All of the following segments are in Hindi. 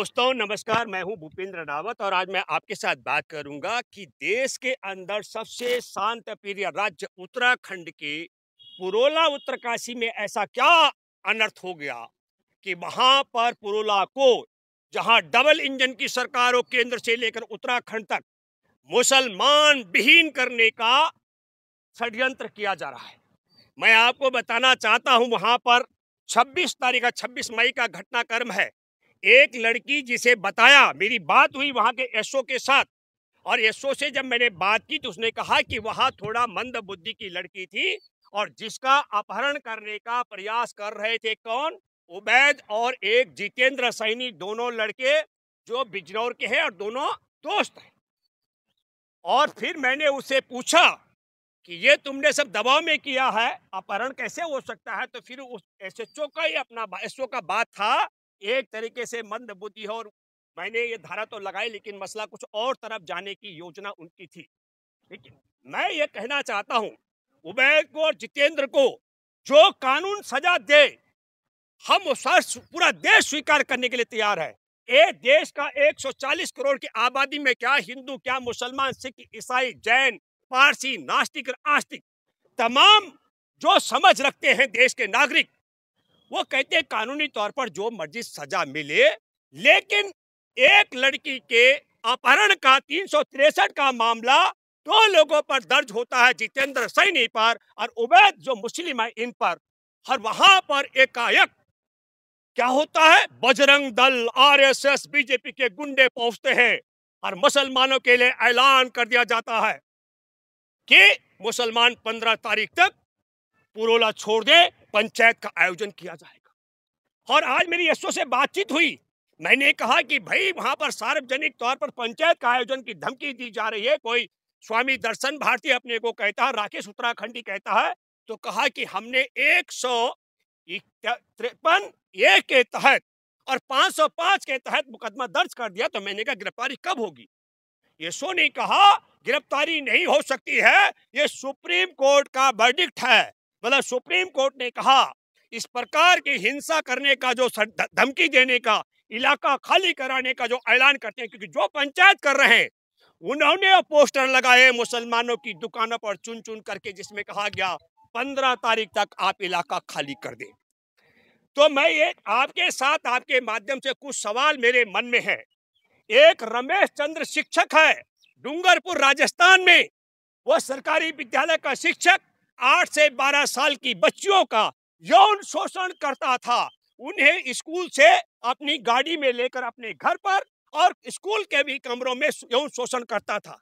दोस्तों नमस्कार मैं हूं भूपेंद्र रावत और आज मैं आपके साथ बात करूंगा कि देश के अंदर सबसे शांत प्रिय राज्य उत्तराखंड के पुरोला उत्तरकाशी में ऐसा क्या अनर्थ हो गया कि वहां पर पुरोला को जहां डबल इंजन की सरकार और केंद्र से लेकर उत्तराखंड तक मुसलमान विहीन करने का षड्यंत्र किया जा रहा है मैं आपको बताना चाहता हूं वहां पर 26 तारीख का 26 मई का घटनाक्रम है एक लड़की जिसे बताया मेरी बात हुई वहाँ के एसओ के साथ और एसओ से जब मैंने बात की तो उसने कहा कि वहाँ थोड़ा मंद बुद्धि की लड़की थी और जिसका अपहरण करने का प्रयास कर रहे थे कौन उबैद और एक जितेंद्र सैनी दोनों लड़के जो बिजनौर के हैं और दोनों दोस्त हैं और फिर मैंने उसे पूछा कि ये तुमने सब दबाव में किया है अपहरण कैसे हो सकता है तो फिर उस एस का ही अपना एसओ का बात था एक तरीके से मंद बुद्धि है और मैंने ये धारा तो लगाई लेकिन मसला कुछ और तरफ जाने की योजना उनकी थी लेकिन मैं ये कहना चाहता हूँ उबैद को और जितेंद्र को जो कानून सजा दे हम पूरा देश स्वीकार करने के लिए तैयार है ए देश का 140 करोड़ की आबादी में क्या हिंदू क्या मुसलमान सिख ईसाई जैन पारसी नास्तिक आस्तिक तमाम जो समझ रखते हैं देश के नागरिक वो कहते कानूनी तौर पर जो मर्जी सजा मिले लेकिन एक लड़की के अपहरण का तीन का मामला दो तो लोगों पर दर्ज होता है जितेंद्र सैनी पर और उबैद जो मुस्लिम है इन पर और वहां पर एकाएक क्या होता है बजरंग दल आरएसएस बीजेपी के गुंडे पहुंचते हैं और मुसलमानों के लिए ऐलान कर दिया जाता है कि मुसलमान पंद्रह तारीख तक पुरोला छोड़ दे पंचायत का आयोजन किया जाएगा और आज मेरी एसओ से बातचीत हुई मैंने कहा कि भाई वहां पर सार्वजनिक तौर पर पंचायत का आयोजन की धमकी दी जा रही है कोई स्वामी दर्शन भारती अपने को कहता है राकेश उत्तराखंडी कहता है तो कहा कि हमने एक सौ तिरपन ए के तहत और 505 के तहत मुकदमा दर्ज कर दिया तो मैंने कहा गिरफ्तारी कब होगी ये सो ने कहा गिरफ्तारी नहीं हो सकती है ये सुप्रीम कोर्ट का वर्डिक्ट है मतलब सुप्रीम कोर्ट ने कहा इस प्रकार की हिंसा करने का जो धमकी देने का इलाका खाली कराने का जो ऐलान करते हैं क्योंकि जो पंचायत कर रहे हैं उन्होंने पोस्टर लगाए मुसलमानों की दुकानों पर चुन चुन करके जिसमें कहा गया पंद्रह तारीख तक आप इलाका खाली कर दें तो मैं ये आपके साथ आपके माध्यम से कुछ सवाल मेरे मन में है एक रमेश चंद्र शिक्षक है डूंगरपुर राजस्थान में वह सरकारी विद्यालय का शिक्षक आठ से बारह साल की बच्चियों का यौन शोषण करता था उन्हें स्कूल से अपनी गाड़ी में लेकर अपने घर पर और स्कूल के भी कमरों में यौन शोषण करता था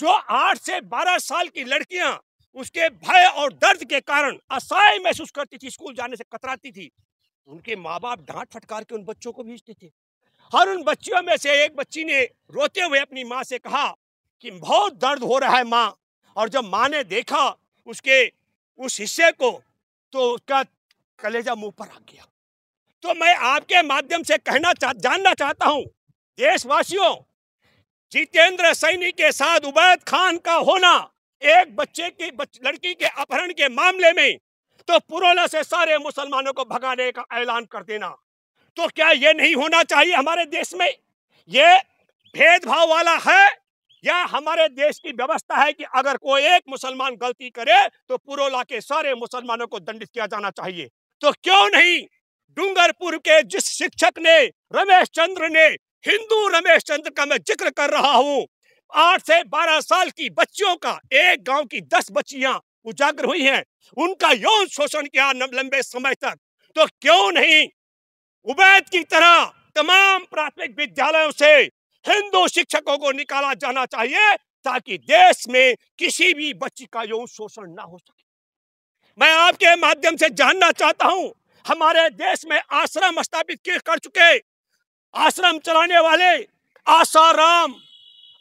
जो आठ से बारह साल की लड़कियां उसके भय और दर्द के कारण असहाय महसूस करती थी स्कूल जाने से कतराती थी उनके माँ बाप डांट फटकार के उन बच्चों को भेजते थे हर उन बच्चियों में से एक बच्ची ने रोते हुए अपनी माँ से कहा कि बहुत दर्द हो रहा है माँ और जब माँ ने देखा उसके उस हिस्से को तो उसका कलेजा मुंह पर आ गया तो मैं आपके माध्यम से कहना चा, जानना चाहता हूं देशवासियों जितेंद्र सैनी के साथ उबैद खान का होना एक बच्चे की बच, लड़की के अपहरण के मामले में तो पुरोला से सारे मुसलमानों को भगाने का ऐलान कर देना तो क्या ये नहीं होना चाहिए हमारे देश में ये भेदभाव वाला है या हमारे देश की व्यवस्था है कि अगर कोई एक मुसलमान गलती करे तो पुरोला के सारे मुसलमानों को दंडित किया जाना चाहिए तो क्यों नहीं डूंगरपुर के जिस शिक्षक ने रमेश चंद्र ने हिंदू रमेश चंद्र का मैं जिक्र कर रहा हूँ आठ से बारह साल की बच्चियों का एक गांव की दस बच्चियां उजागर हुई हैं उनका यौन शोषण किया लंबे समय तक तो क्यों नहीं उबैद की तरह तमाम प्राथमिक विद्यालयों से हिंदू शिक्षकों को निकाला जाना चाहिए ताकि देश में किसी भी बच्ची का यौन शोषण ना हो सके मैं आपके माध्यम से जानना चाहता हूं हमारे देश में आश्रम स्थापित कर चुके आश्रम चलाने वाले आशा राम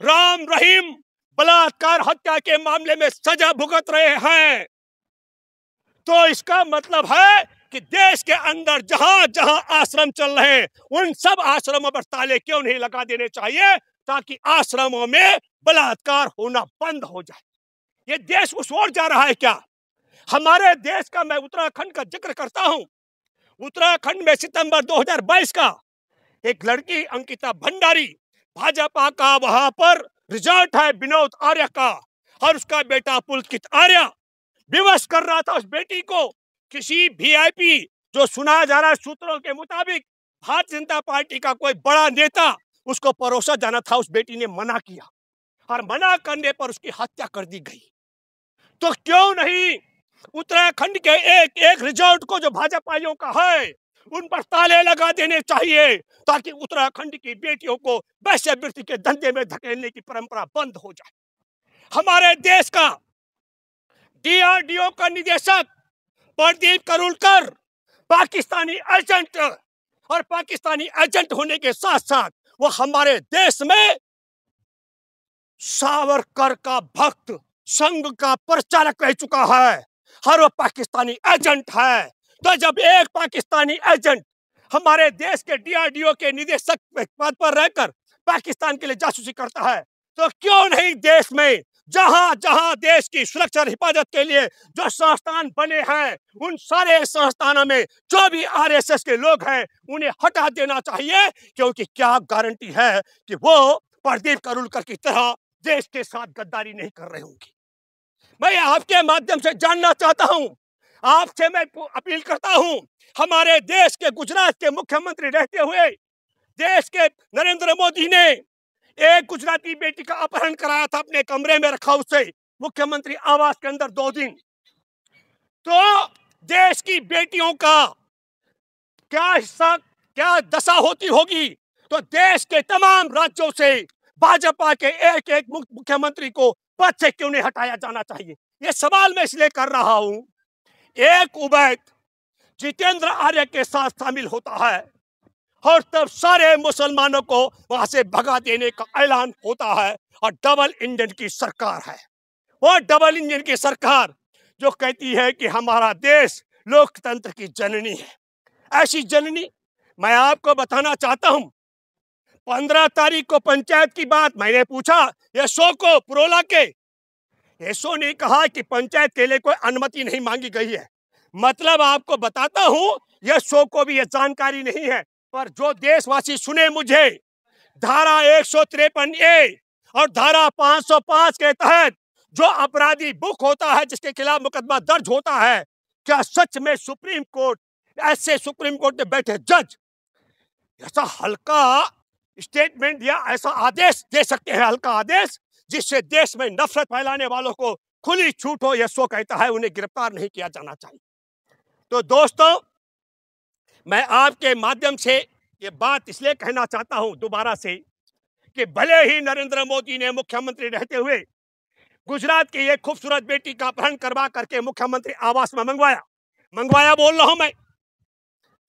राम रहीम बलात्कार हत्या के मामले में सजा भुगत रहे हैं तो इसका मतलब है कि देश के अंदर जहां जहां आश्रम चल रहे हैं उन सब आश्रमों पर ताले क्यों नहीं लगा देने चाहिए ताकि आश्रमों में बलात्कार होना बंद हो जाए ये देश उस ओर जा रहा है क्या हमारे देश का मैं उत्तराखंड का जिक्र करता हूँ उत्तराखंड में सितंबर 2022 का एक लड़की अंकिता भंडारी भाजपा का वहां पर रिजल्ट है विनोद आर्य का और उसका बेटा पुलकित आर्य विवश कर रहा था उस बेटी को किसी वीआईपी जो सुना जा रहा है सूत्रों के मुताबिक भारतीय जनता पार्टी का कोई बड़ा नेता उसको परोसा जाना था उस बेटी ने मना किया और मना करने पर उसकी हत्या कर दी गई तो क्यों नहीं उत्तराखंड के एक एक रिजॉर्ट को जो भाजपाइयों का है उन पर ताले लगा देने चाहिए ताकि उत्तराखंड की बेटियों को वैश्यवृत्ति के धंधे में धकेलने की परंपरा बंद हो जाए हमारे देश का डीआरडीओ का निदेशक प्रदीप करूलकर पाकिस्तानी एजेंट और पाकिस्तानी एजेंट होने के साथ साथ वो हमारे देश में सावरकर का भक्त संघ का प्रचारक रह चुका है हर वो पाकिस्तानी एजेंट है तो जब एक पाकिस्तानी एजेंट हमारे देश के डीआरडीओ के निदेशक पद पर रहकर पाकिस्तान के लिए जासूसी करता है तो क्यों नहीं देश में जहां जहां देश की सुरक्षा और हिफाजत के लिए जो संस्थान बने हैं उन सारे संस्थानों में जो भी आरएसएस के लोग हैं उन्हें हटा देना चाहिए क्योंकि क्या गारंटी है कि वो प्रदीप करुलकर की तरह देश के साथ गद्दारी नहीं कर रहे होंगी मैं आपके माध्यम से जानना चाहता हूं आपसे मैं अपील करता हूं हमारे देश के गुजरात के मुख्यमंत्री रहते हुए देश के नरेंद्र मोदी ने एक गुजराती बेटी का अपहरण कराया था अपने कमरे में रखा उसे मुख्यमंत्री आवास के अंदर दो दिन तो देश की बेटियों का क्या हिस्सा क्या दशा होती होगी तो देश के तमाम राज्यों से भाजपा के एक एक मुख्यमंत्री को पद से क्यों नहीं हटाया जाना चाहिए यह सवाल मैं इसलिए कर रहा हूं एक उबैद जितेंद्र आर्य के साथ शामिल होता है और तब सारे मुसलमानों को वहां से भगा देने का ऐलान होता है और डबल इंजन की सरकार है वो डबल इंजन की सरकार जो कहती है कि हमारा देश लोकतंत्र की जननी है ऐसी जननी मैं आपको बताना चाहता हूं पंद्रह तारीख को पंचायत की बात मैंने पूछा यशो को पुरोला के यशो ने कहा कि पंचायत के लिए कोई अनुमति नहीं मांगी गई है मतलब आपको बताता हूं यशो को भी यह जानकारी नहीं है पर जो देशवासी सुने मुझे धारा एक सौ तिरपन ए और धारा 505 के तहत जो अपराधी बुक होता है जिसके खिलाफ मुकदमा दर्ज होता है क्या सच में सुप्रीम कोर्ट ऐसे सुप्रीम कोर्ट में बैठे जज ऐसा हल्का स्टेटमेंट या ऐसा आदेश दे सकते हैं हल्का आदेश जिससे देश में नफरत फैलाने वालों को खुली छूट हो यह शो कहता है उन्हें गिरफ्तार नहीं किया जाना चाहिए तो दोस्तों मैं आपके माध्यम से ये बात इसलिए कहना चाहता हूं दोबारा से कि भले ही नरेंद्र मोदी ने मुख्यमंत्री रहते हुए गुजरात की एक खूबसूरत बेटी का अपहरण करवा करके मुख्यमंत्री आवास में मंगवाया मंगवाया बोल रहा हूं मैं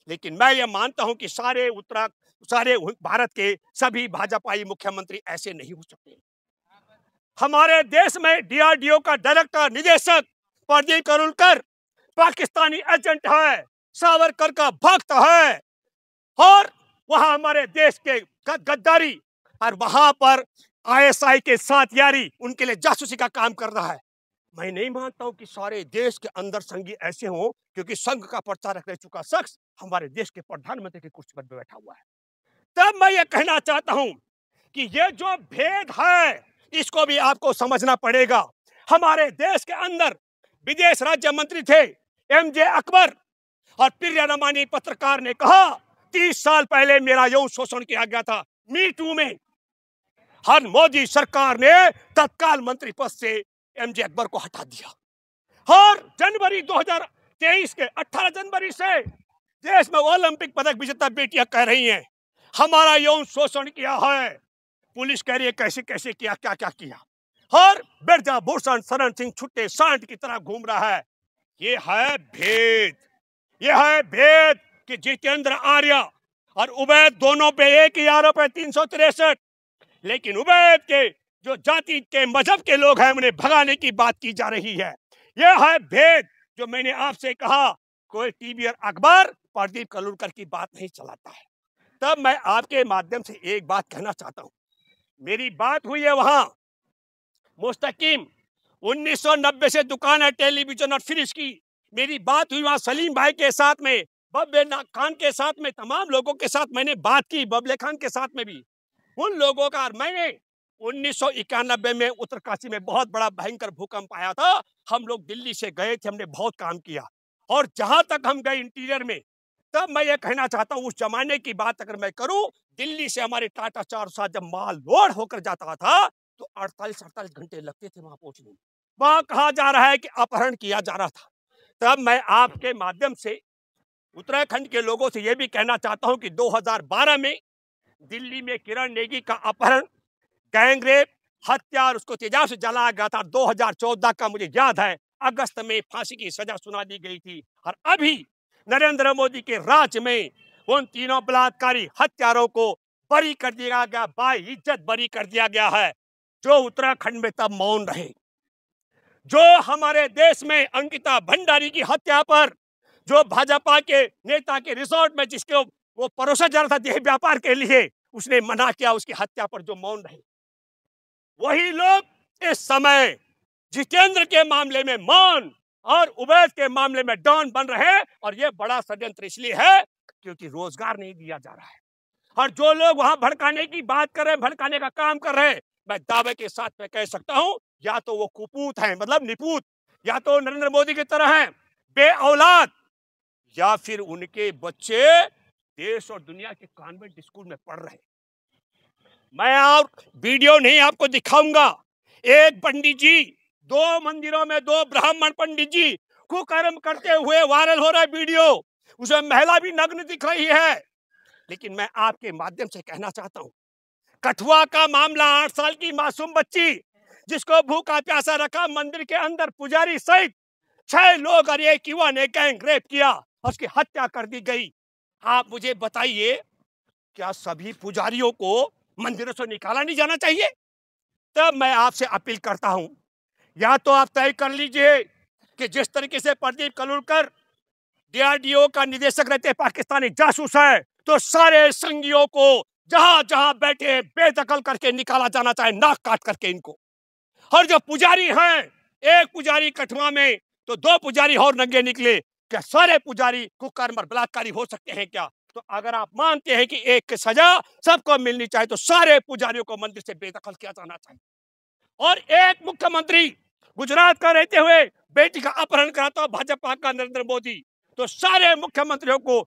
लेकिन मैं ये मानता हूं कि सारे उत्तरा सारे भारत के सभी भाजपाई मुख्यमंत्री ऐसे नहीं हो सकते हमारे देश में डीआरडीओ का डायरेक्टर निदेशक प्रदीप करुलकर पाकिस्तानी एजेंट है सावरकर का भक्त है और वहां हमारे देश के गद्दारी और वहां पर आईएसआई के साथ यारी उनके लिए जासूसी का काम कर रहा है मैं नहीं मानता हूं कि सारे देश के अंदर संघी ऐसे हो क्योंकि संघ का प्रचारक रह चुका शख्स हमारे देश के प्रधानमंत्री के कुर्सी पर बैठा हुआ है तब मैं ये कहना चाहता हूं कि ये जो भेद है इसको भी आपको समझना पड़ेगा हमारे देश के अंदर विदेश राज्य मंत्री थे एम जे अकबर और प्रिया रमानी पत्रकार ने कहा तीस साल पहले मेरा यौन शोषण किया गया था मी टू में हर मोदी सरकार ने तत्काल मंत्री पद से एम जे अकबर को हटा दिया और जनवरी 2023 के 18 जनवरी से देश में ओलंपिक पदक विजेता बेटियां कह रही हैं हमारा यौन शोषण किया है पुलिस कह रही है कैसे कैसे किया क्या क्या किया और बिरजा भूषण शरण सिंह छुट्टे सांड की तरह घूम रहा है ये है भेद यह है भेद कि जितेंद्र आर्या और उबैद दोनों पे एक ही आरोप है तीन सौ तिरसठ लेकिन उबैद के जो जाति के मजहब के लोग हैं उन्हें भगाने की बात की जा रही है यह है भेद जो मैंने आपसे कहा कोई टीवी और अखबार प्रदीप कलुलकर की बात नहीं चलाता है तब मैं आपके माध्यम से एक बात कहना चाहता हूँ मेरी बात हुई है वहां मुस्तकीम 1990 से दुकान है टेलीविजन और फ्रिज की मेरी बात हुई वहाँ सलीम भाई के साथ में बब्बे खान के साथ में तमाम लोगों के साथ मैंने बात की बबले खान के साथ में भी उन लोगों का मैंने उन्नीस में उत्तरकाशी में बहुत बड़ा भयंकर भूकंप आया था हम लोग दिल्ली से गए थे हमने बहुत काम किया और जहां तक हम गए इंटीरियर में तब मैं ये कहना चाहता हूँ उस जमाने की बात अगर मैं करूँ दिल्ली से हमारे टाटा चार साथ जब माल लोड होकर जाता था तो अड़तालीस अड़तालीस घंटे लगते थे वहां पहुंचने में वहां कहा जा रहा है कि अपहरण किया जा रहा था तब मैं आपके माध्यम से उत्तराखंड के लोगों से यह भी कहना चाहता हूँ कि 2012 में दिल्ली में किरण नेगी का अपहरण गैंगरेप हत्या और उसको तेजाब से जलाया गया था 2014 का मुझे याद है अगस्त में फांसी की सजा सुना दी गई थी और अभी नरेंद्र मोदी के राज में उन तीनों बलात्कारी हत्यारों को बरी कर दिया गया बाई इज्जत बरी कर दिया गया है जो उत्तराखंड में तब मौन रहे जो हमारे देश में अंकिता भंडारी की हत्या पर जो भाजपा के नेता के रिसोर्ट में जिसको वो परोसा जा रहा था देह व्यापार के लिए उसने मना किया उसकी हत्या पर जो मौन रहे वही लोग इस समय जितेंद्र के मामले में मौन और उबैद के मामले में डॉन बन रहे और ये बड़ा षड्यंत्र इसलिए है क्योंकि रोजगार नहीं दिया जा रहा है और जो लोग वहां भड़काने की बात कर रहे हैं भड़काने का काम कर रहे हैं मैं दावे के साथ में कह सकता हूं या तो वो कुपूत हैं मतलब निपूत या तो नरेंद्र मोदी की तरह हैं बे औलाद या फिर उनके बच्चे देश और दुनिया के कॉन्वेंट स्कूल में पढ़ रहे मैं और वीडियो नहीं आपको दिखाऊंगा एक पंडित जी दो मंदिरों में दो ब्राह्मण पंडित जी कुकर्म करते हुए वायरल हो रहा है वीडियो उसमें महिला भी नग्न दिख रही है लेकिन मैं आपके माध्यम से कहना चाहता हूं कठुआ का मामला आठ साल की मासूम बच्ची जिसको भूखा प्यासा रखा मंदिर के अंदर पुजारी सहित छह लोग और एक युवा ने गैंग रेप किया और उसकी हत्या कर दी गई आप मुझे बताइए क्या सभी पुजारियों को मंदिरों से निकाला नहीं जाना चाहिए तब मैं आपसे अपील करता हूं या तो आप तय कर लीजिए कि जिस तरीके से प्रदीप कलुलकर डीआरडीओ का निदेशक रहते पाकिस्तानी जासूस है तो सारे संघियों को जहां जहां बैठे बेदखल करके निकाला जाना चाहे नाक काट करके इनको और जो पुजारी हैं एक पुजारी कठवा में तो दो पुजारी और नंगे निकले क्या सारे पुजारी कुकर्म और बलात्कारी हो सकते हैं क्या तो अगर आप मानते हैं कि एक की सजा सबको मिलनी चाहिए तो सारे पुजारियों को मंदिर से बेदखल किया जाना चाहिए और एक मुख्यमंत्री गुजरात का रहते हुए बेटी का अपहरण कराता हुआ भाजपा का नरेंद्र मोदी तो सारे मुख्यमंत्रियों को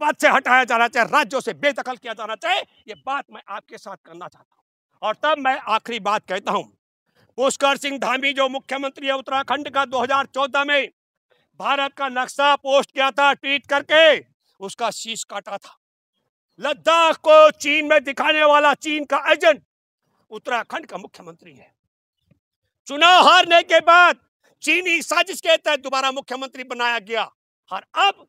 पद से हटाया जाना चाहिए राज्यों से बेदखल किया जाना चाहिए ये बात मैं आपके साथ करना चाहता हूँ और तब मैं आखिरी बात कहता हूँ पुष्कर सिंह धामी जो मुख्यमंत्री है उत्तराखंड का 2014 में भारत का नक्शा पोस्ट किया था ट्वीट करके उसका शीश काटा था लद्दाख को चीन में दिखाने वाला चीन का एजेंट उत्तराखंड का मुख्यमंत्री है चुनाव हारने के बाद चीनी साजिश के तहत दोबारा मुख्यमंत्री बनाया गया और अब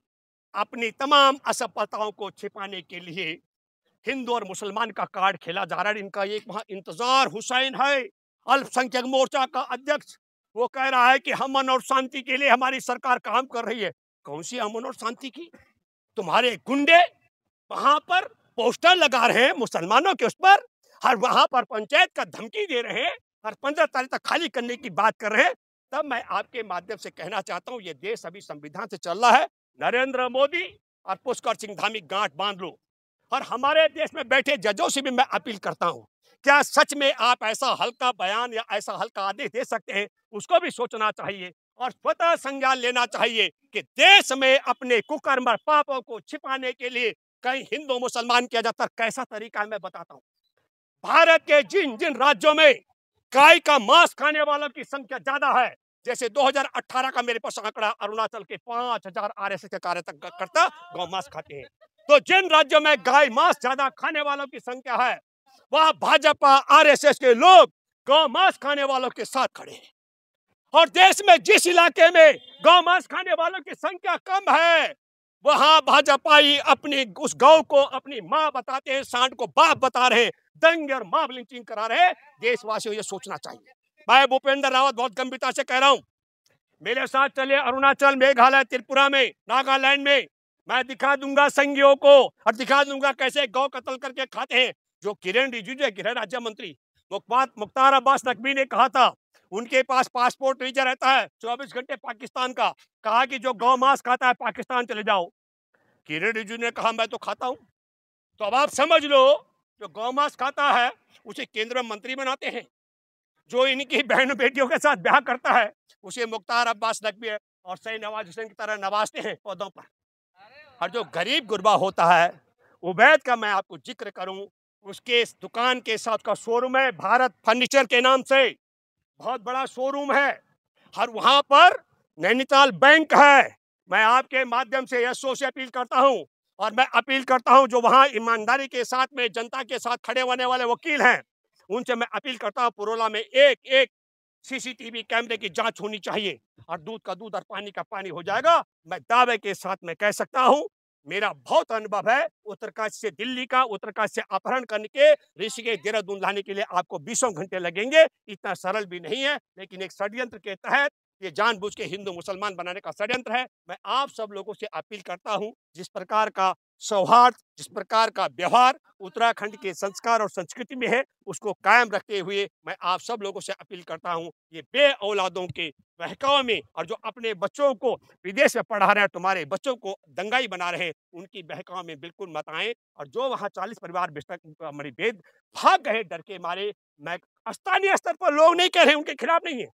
अपनी तमाम असफलताओं को छिपाने के लिए हिंदू और मुसलमान का कार्ड खेला जा रहा है इनका एक वहां इंतजार हुसैन है अल्पसंख्यक मोर्चा का अध्यक्ष वो कह रहा है कि हमन अमन और शांति के लिए हमारी सरकार काम कर रही है कौन सी अमन और शांति की तुम्हारे गुंडे वहां पर पोस्टर लगा रहे हैं मुसलमानों के उस पर हर वहां पर पंचायत का धमकी दे रहे हैं हर पंद्रह तारीख तक खाली करने की बात कर रहे हैं तब मैं आपके माध्यम से कहना चाहता हूँ ये देश अभी संविधान से चल रहा है नरेंद्र मोदी और पुष्कर सिंह धामी गांठ बांध लो और हमारे देश में बैठे जजों से भी मैं अपील करता हूँ क्या सच में आप ऐसा हल्का बयान या ऐसा हल्का आदेश दे सकते हैं उसको भी सोचना चाहिए और स्वतः संज्ञान लेना चाहिए कि देश में अपने कुकर्म और पापों को छिपाने के लिए कई हिंदू मुसलमान किया जाता कैसा तरीका है मैं बताता हूँ भारत के जिन जिन राज्यों में गाय का मांस खाने वालों की संख्या ज्यादा है जैसे 2018 का मेरे पास आंकड़ा अरुणाचल के 5000 एस के कार्यकर्ता गौ मांस खाते हैं तो जिन राज्यों में गाय मांस ज्यादा खाने वालों की संख्या है वहां भाजपा आरएसएस के लोग गौ मांस खाने वालों के साथ खड़े हैं और देश में जिस इलाके में गौ मांस खाने वालों की संख्या कम है वहां ही अपनी उस गौ को अपनी माँ बताते हैं सांड को बाप बता रहे हैं दंग और माँ लिंचिंग करा रहे हैं देशवासियों ये सोचना चाहिए मैं भूपेंद्र रावत बहुत गंभीरता से कह रहा हूँ मेरे साथ चले अरुणाचल मेघालय त्रिपुरा में नागालैंड में मैं दिखा दूंगा संघियों को और दिखा दूंगा कैसे गौ कत्ल करके खाते हैं जो किरण रिजिजू है गृह राज्य मंत्री मुख्तार अब्बास नकवी ने कहा था उनके पास पासपोर्ट वीजा रहता है चौबीस घंटे पाकिस्तान का कहा कि जो गौ मांस खाता है पाकिस्तान चले जाओ किरण रिजिजू ने कहा मैं तो खाता हूँ तो अब आप समझ लो जो गौ मांस खाता है उसे केंद्र मंत्री बनाते हैं जो इनकी बहन बेटियों के साथ ब्याह करता है उसे मुख्तार अब्बास नकवी और सही नवाज हुसैन की तरह नवाजते हैं पौधों पर और जो गरीब गुरबा होता है उबैद का मैं आपको जिक्र करूं उसके दुकान के साथ का शोरूम है भारत फर्नीचर के नाम से बहुत बड़ा शोरूम है हर वहां पर नैनीताल बैंक है मैं आपके माध्यम से एसओ से अपील करता हूँ और मैं अपील करता हूँ जो वहां ईमानदारी के साथ में जनता के साथ खड़े होने वाले वकील हैं उनसे मैं अपील करता हूँ पुरोला में एक एक सीसीटीवी कैमरे की जांच होनी चाहिए और दूध का दूध और पानी का पानी हो जाएगा मैं दावे के साथ में कह सकता हूँ मेरा बहुत अनुभव है उत्तरकाश से दिल्ली का उत्तरकाश से अपहरण करने के के देहरादून लाने के लिए आपको बीसों घंटे लगेंगे इतना सरल भी नहीं है लेकिन एक षड्यंत्र के तहत ये जानबूझ के हिंदू मुसलमान बनाने का षड्यंत्र है मैं आप सब लोगों से अपील करता हूँ जिस प्रकार का सौहार्द जिस प्रकार का व्यवहार उत्तराखंड के संस्कार और संस्कृति में है उसको कायम रखते हुए मैं आप सब लोगों से अपील करता हूँ ये बे औलादों के बहकाव में और जो अपने बच्चों को विदेश में पढ़ा रहे हैं तुम्हारे बच्चों को दंगाई बना रहे हैं उनकी बहकाव में बिल्कुल मत आए और जो वहाँ चालीस परिवार हमारी वेद भाग गए डर के मारे मैं स्थानीय स्तर पर लोग नहीं कह रहे उनके खिलाफ नहीं है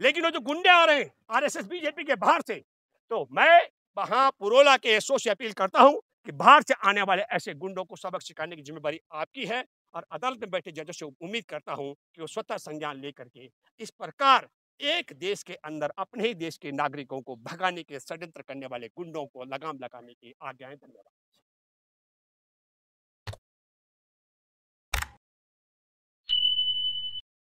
लेकिन वो जो गुंडे आ रहे हैं आर बीजेपी के बाहर से तो मैं वहाँ पुरोला के एसओ से अपील करता हूँ कि बाहर से आने वाले ऐसे गुंडों को सबक सिखाने की जिम्मेदारी आपकी है और अदालत में बैठे जजों से उम्मीद करता हूं कि वो स्वतः संज्ञान लेकर के इस प्रकार एक देश के अंदर अपने ही देश के नागरिकों को भगाने के षड्यंत्र करने वाले गुंडों को लगाम लगाने की आज्ञाएं धन्यवाद